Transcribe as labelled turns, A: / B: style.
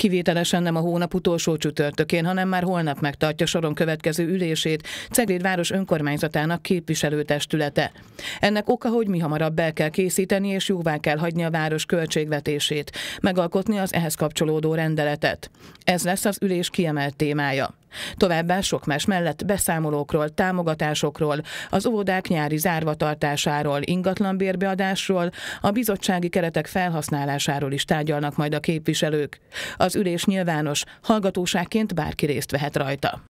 A: Kivételesen nem a hónap utolsó csütörtökén, hanem már holnap megtartja soron következő ülését Cegléd város önkormányzatának képviselőtestülete. Ennek oka, hogy mi hamarabb be kell készíteni és jóvá kell hagyni a város költségvetését, megalkotni az ehhez kapcsolódó rendeletet. Ez lesz az ülés kiemelt témája. Továbbá sok más mellett beszámolókról, támogatásokról, az óvodák nyári zárvatartásáról, ingatlanbérbeadásról, a bizottsági keretek felhasználásáról is tárgyalnak majd a képviselők. Az ülés nyilvános, hallgatóságként bárki részt vehet rajta.